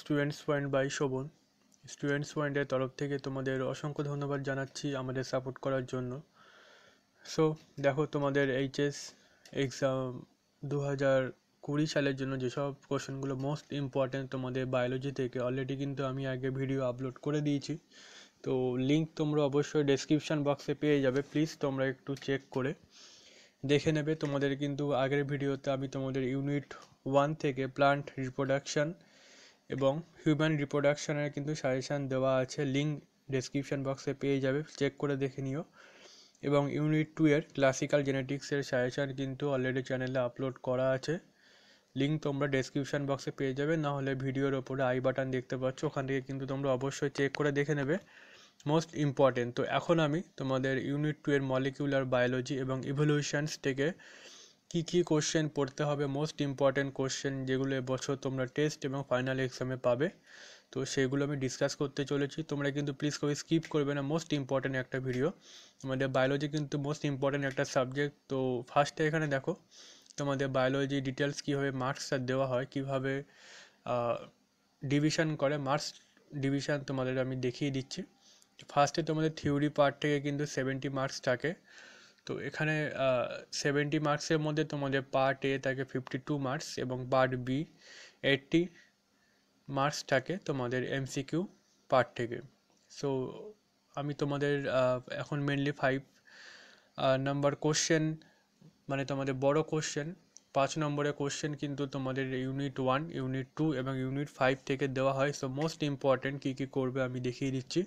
students point by Shovan students পয়েন্টের তরফ থেকে তোমাদের অসংখ্য ধন্যবাদ জানাচ্ছি আমাদের সাপোর্ট করার জন্য সো দেখো তোমাদের এইচএস এক্সাম দু হাজার কুড়ি সালের জন্য যেসব কোশ্চেনগুলো মোস্ট ইম্পর্ট্যান্ট তোমাদের বায়োলজি থেকে অলরেডি কিন্তু আমি আগে ভিডিও আপলোড করে দিয়েছি তো লিঙ্ক তোমরা অবশ্যই ডেসক্রিপশান বক্সে পেয়ে যাবে প্লিজ তোমরা একটু চেক করে দেখে নেবে তোমাদের কিন্তু আগের ভিডিওতে আমি তোমাদের ইউনিট ওয়ান থেকে প্লান্ট রিপ্রোডাকশান এবং হিউম্যান রিপ্রোডাকশানের কিন্তু সাজেশান দেওয়া আছে লিঙ্ক ডেসক্রিপশান বক্সে পেয়ে যাবে চেক করে দেখে নিও এবং ইউনিট টু এর ক্লাসিক্যাল জেনেটিক্সের সাজেশান কিন্তু অলরেডি চ্যানেলে আপলোড করা আছে লিঙ্ক তোমরা ডেসক্রিপশান বক্সে পেয়ে যাবে না হলে ভিডিওর ওপরে আই বাটন দেখতে পাচ্ছ ওখান থেকে কিন্তু তোমরা অবশ্যই চেক করে দেখে নেবে মোস্ট ইম্পর্টেন্ট তো এখন আমি তোমাদের ইউনিট টু এর মলিকিউলার বায়োলজি এবং ইভলিউশনস থেকে কি কি কোশ্চেন পড়তে হবে মোস্ট ইম্পর্ট্যান্ট কোশ্চেন যেগুলো এবছর তোমরা টেস্ট এবং ফাইনাল এক্সামে পাবে তো সেগুলো আমি ডিসকাস করতে চলেছি তোমরা কিন্তু প্লিজ কবে স্কিপ করবে না মোস্ট ইম্পর্ট্যান্ট একটা ভিডিও আমাদের বায়োলজি কিন্তু মোস্ট ইম্পর্ট্যান্ট একটা সাবজেক্ট তো ফার্স্টে এখানে দেখো তোমাদের বায়োলজি ডিটেলস কীভাবে মার্কসটা দেওয়া হয় কীভাবে ডিভিশন করে মার্কস ডিভিশন তোমাদের আমি দেখিয়ে দিচ্ছি ফার্স্টে তোমাদের থিওরি পার্ট থেকে কিন্তু সেভেন্টি মার্কস থাকে তো এখানে সেভেন্টি মার্কসের মধ্যে তোমাদের পার্ট এ থাকে ফিফটি টু মার্কস এবং পার্ট বি এইটটি মার্কস থাকে তোমাদের এমসিকিউ পার্ট থেকে সো আমি তোমাদের এখন মেনলি ফাইভ নাম্বার কোশ্চেন মানে তোমাদের বড় কোশ্চেন পাঁচ নম্বরের কোশ্চেন কিন্তু তোমাদের ইউনিট ওয়ান ইউনিট টু এবং ইউনিট ফাইভ থেকে দেওয়া হয় সো মোস্ট ইম্পর্ট্যান্ট কী কী করবে আমি দেখিয়ে দিচ্ছি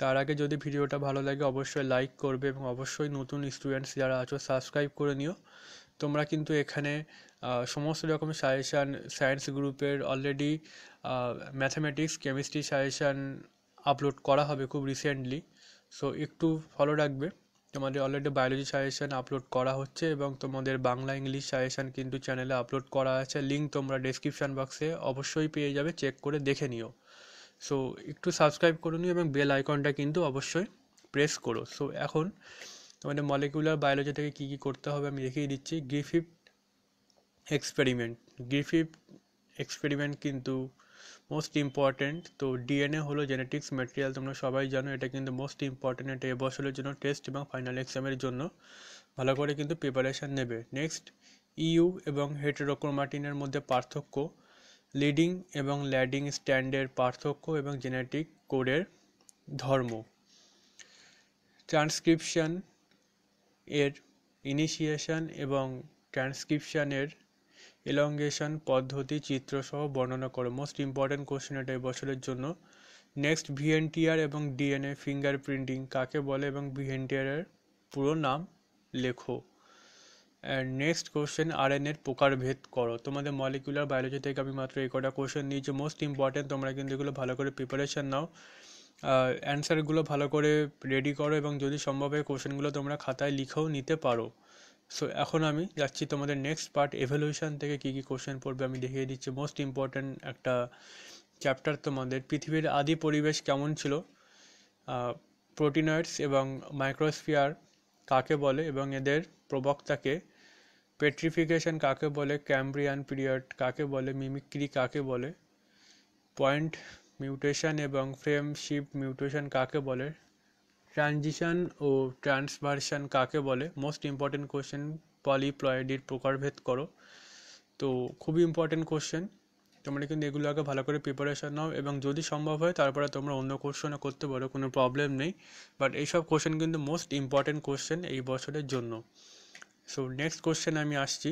তার আগে যদি ভিডিওটা ভালো লাগে অবশ্যই লাইক করবে এবং অবশ্যই নতুন স্টুডেন্টস যারা আছো সাবস্ক্রাইব করে নিও তোমরা কিন্তু এখানে সমস্ত রকম সাজেশান সায়েন্স গ্রুপের already mathematics chemistry suggestion upload করা হবে খুব রিসেন্টলি সো একটু ফলো রাখবে তোমাদের অলরেডি বায়োলজি সাজেশান আপলোড করা হচ্ছে এবং তোমাদের বাংলা ইংলিশ সাজেশান কিন্তু চ্যানেলে আপলোড করা আছে লিঙ্ক তোমরা ডেসক্রিপশান বক্সে অবশ্যই পেয়ে যাবে চেক করে দেখে নিও সো একটু সাবস্ক্রাইব করে নিও এবং বেল আইকনটা কিন্তু অবশ্যই প্রেস করো সো এখন তোমাদের মলিকুলার বায়োলজি থেকে কী কী করতে হবে আমি দেখিয়ে দিচ্ছি গ্রিফিফ এক্সপেরিমেন্ট গ্রিফিফ এক্সপেরিমেন্ট কিন্তু মোস্ট ইম্পর্ট্যান্ট তো ডিএনএ হলো জেনেটিক্স ম্যাটেরিয়াল তোমরা সবাই জানো এটা কিন্তু মোস্ট ইম্পর্ট্যান্ট এটা বছরের জন্য টেস্ট এবং ফাইনাল এক্সামের জন্য ভালো করে কিন্তু প্রিপারেশান নেবে নেক্সট ইউ e এবং হেটেরোক্রোমাটিনের মধ্যে পার্থক্য লিডিং এবং ল্যাডিং স্ট্যান্ডের পার্থক্য এবং জেনেটিক কোডের ধর্ম ট্রান্সক্রিপশান এর ইনিশিয়েশন এবং ট্রান্সক্রিপশানের এলঙ্গেশন পদ্ধতি চিত্রসহ বর্ণনা করো মোস্ট ইম্পর্ট্যান্ট কোশ্চেন এটা বছরের জন্য নেক্সট ভিএনটিআর এবং ডিএনএ ফিঙ্গার প্রিন্টিং কাকে বলে এবং এর পুরো নাম লেখো নেক্সট কোশ্চেন আরএনএর প্রকারভেদ করো তোমাদের মলিকুলার বায়োলজি থেকে আমি মাত্র এই কটা কোশ্চেন নিয়েছি মোস্ট ইম্পর্ট্যান্ট তোমরা কিন্তু এগুলো ভালো করে প্রিপারেশান নাও অ্যান্সারগুলো ভালো করে রেডি করো এবং যদি সম্ভব হয় কোশ্চেনগুলো তোমরা খাতায় লিখেও নিতে পারো সো এখন আমি যাচ্ছি তোমাদের নেক্সট পার্ট এভলিউশন থেকে কী কী কোশ্চেন পড়বে আমি দেখিয়ে দিচ্ছি মোস্ট ইম্পর্ট্যান্ট একটা চ্যাপ্টার তোমাদের পৃথিবীর আদি পরিবেশ কেমন ছিল প্রোটিনয়েডস এবং মাইক্রোস্ফিয়ার কাকে বলে এবং এদের প্রবক্তাকে পেট্রিফিকেশন কাকে বলে ক্যাম্ব্রিয়ান পিরিয়ড কাকে বলে মিমিক্রি কাকে বলে পয়েন্ট মিউটেশন এবং ফ্রেম শিফট মিউটেশন কাকে বলে ট্রানজিশন ও ট্রান্সভার্সন কাকে বলে মোস্ট ইম্পর্টেন্ট কোশ্চেন পলিপ্লয়েডির প্রকারভেদ করো তো খুবই ইম্পর্টেন্ট কোশ্চেন তোমরা কিন্তু এগুলো আগে ভালো করে প্রিপারেশান নাও এবং যদি সম্ভব হয় তারপরে তোমরা অন্য কোশ্চেনও করতে পারো কোনো প্রবলেম নেই বাট এইসব কোশ্চেন কিন্তু মোস্ট ইম্পর্টেন্ট কোশ্চেন এই বছরের জন্য সো নেক্সট কোশ্চেন আমি আসছি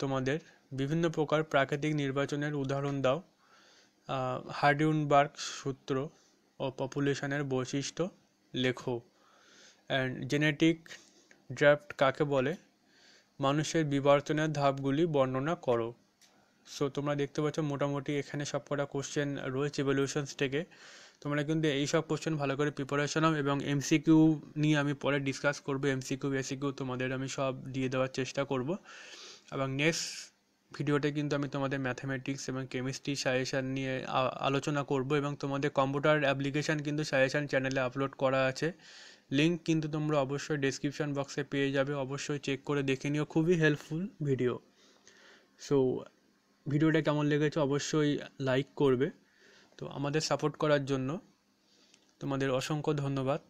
তোমাদের বিভিন্ন প্রকার প্রাকৃতিক নির্বাচনের উদাহরণ দাও হার্ডিউনবার্গ সূত্র ও পপুলেশনের বৈশিষ্ট্য লেখো অ্যান্ড জেনেটিক ড্রাফট কাকে বলে মানুষের বিবর্তনের ধাপগুলি বর্ণনা করো সো তোমরা দেখতে পাচ্ছ মোটামুটি এখানে সবকটা কোশ্চেন রয়েছে এভলিউশনস থেকে তোমরা কিন্তু এই সব কোশ্চেন ভালো করে প্রিপারেশন হও এবং এমসিকিউ নিয়ে আমি পরে ডিসকাস করবো এমসিকিউ এসিকিউ তোমাদের আমি সব দিয়ে দেওয়ার চেষ্টা করব এবং নেক্সট ভিডিওতে কিন্তু আমি তোমাদের ম্যাথামেটিক্স এবং কেমিস্ট্রি সাজেশান নিয়ে আলোচনা করব এবং তোমাদের কম্পিউটার অ্যাপ্লিকেশান কিন্তু সাজেশান চ্যানেলে আপলোড করা আছে লিঙ্ক কিন্তু তোমরা অবশ্যই ডেসক্রিপশন বক্সে পেয়ে যাবে অবশ্যই চেক করে দেখে নিও খুবই হেল্পফুল ভিডিও সো ভিডিওটা কেমন লেগেছে অবশ্যই লাইক করবে তো আমাদের সাপোর্ট করার জন্য তোমাদের অসংখ্য ধন্যবাদ